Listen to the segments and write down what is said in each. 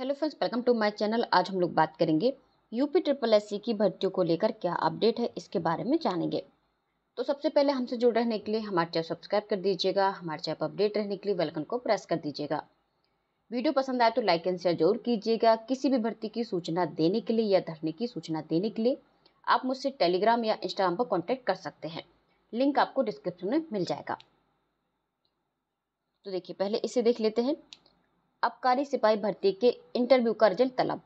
hello friends welcome to my channel आज हम लोग बात करेंगे यूपी ट्रिपल एस की भर्तियों को लेकर क्या अपडेट है इसके बारे में जानेंगे तो सबसे पहले हमसे जुड़ रहने के लिए हमारे चैनल सब्सक्राइब कर दीजिएगा हमारे चैनल अपडेट रहने के लिए वेलकन को प्रेस कर दीजिएगा वीडियो पसंद आए तो लाइक एंड शेयर जरूर कीजिएगा किसी भी भर्ती की सूचना देने के लिए या धरने की सूचना देने के लिए आप मुझसे टेलीग्राम या इंस्टाग्राम पर कॉन्टैक्ट कर सकते हैं लिंक आपको डिस्क्रिप्शन में मिल जाएगा तो देखिए पहले इसे देख लेते हैं आबकारी सिपाही भर्ती के इंटरव्यू का रिजल्ट तलब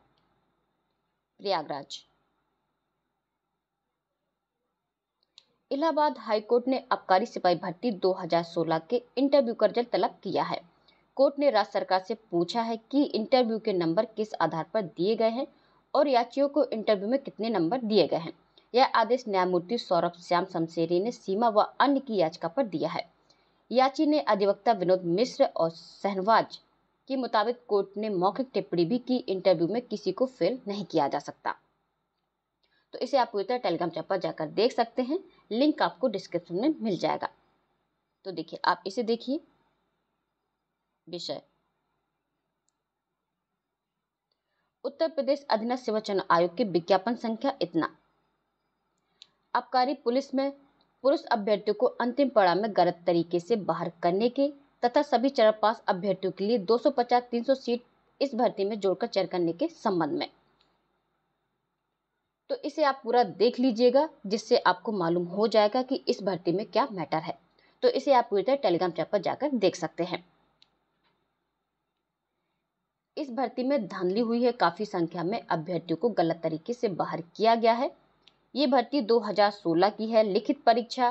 प्रयागराज इलाहाबाद हाईकोर्ट ने आबकारी सिपाही भर्ती 2016 के इंटरव्यू का रिजल्ट तलब किया है कोर्ट ने राज्य सरकार से पूछा है कि इंटरव्यू के नंबर किस आधार पर दिए गए हैं और याचियों को इंटरव्यू में कितने नंबर दिए गए हैं यह आदेश न्यायमूर्ति सौरभ श्याम शमशेरी ने सीमा व अन्य की याचिका पर दिया है याची ने अधिवक्ता विनोद मिश्र और सहनवाज के मुताबिक कोर्ट ने मौखिक टिप्पणी भी की इंटरव्यू में किसी को फेल नहीं किया जा सकता तो इसे आप पूरी तरह टेलीग्राम चैट पर जाकर देख सकते हैं लिंक आपको डिस्क्रिप्शन में मिल जाएगा तो देखिए आप इसे देखिए विषय उत्तर प्रदेश अधीनस्थ सेवा चयन आयोग के विज्ञापन संख्या इतना आबकारी पुलिस में पुरुष अभ्यर्थियों को अंतिम पड़ाव में गलत तरीके से बाहर करने के तथा सभी चरपास अभ्यर्थियों के लिए 250-300 सीट इस भर्ती में जोड़कर चयन करने के संबंध में तो इसे आप पूरा देख लीजिएगा जिससे आपको मालूम हो जाएगा कि इस भर्ती में क्या मैटर है तो इसे आप पूरी तरह टेलीग्राम चैट पर जाकर देख सकते हैं इस भर्ती में धांधली हुई है काफ़ी संख्या में अभ्यर्थियों को गलत तरीके से बाहर किया गया है ये भर्ती 2016 की है लिखित परीक्षा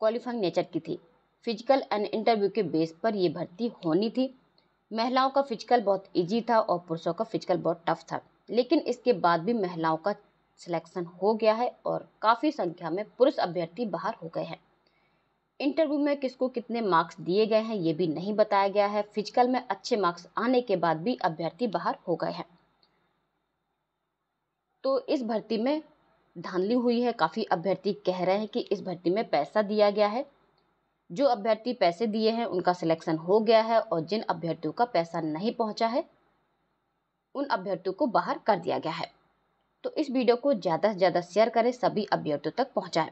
क्वालिफाइंग नेचर की थी फिजिकल एंड इंटरव्यू के बेस पर ये भर्ती होनी थी महिलाओं का फिजिकल बहुत इजी था और पुरुषों का फिजिकल बहुत टफ था लेकिन इसके बाद भी महिलाओं का सिलेक्शन हो गया है और काफ़ी संख्या में पुरुष अभ्यर्थी बाहर हो गए हैं इंटरव्यू में किसको कितने मार्क्स दिए गए हैं ये भी नहीं बताया गया है फिजिकल में अच्छे मार्क्स आने के बाद भी अभ्यर्थी बाहर हो गए हैं तो इस भर्ती में धांधली हुई है काफ़ी अभ्यर्थी कह रहे हैं कि इस भर्ती में पैसा दिया गया है जो अभ्यर्थी पैसे दिए हैं उनका सिलेक्शन हो गया है और जिन अभ्यर्थियों का पैसा नहीं पहुंचा है उन अभ्यर्थियों को बाहर कर दिया गया है तो इस वीडियो को ज़्यादा से ज़्यादा शेयर करें सभी अभ्यर्थियों तक पहुँचाएँ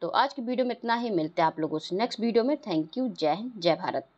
तो आज की वीडियो में इतना ही मिलते हैं आप लोगों से नेक्स्ट वीडियो में थैंक यू जय हिंद जय भारत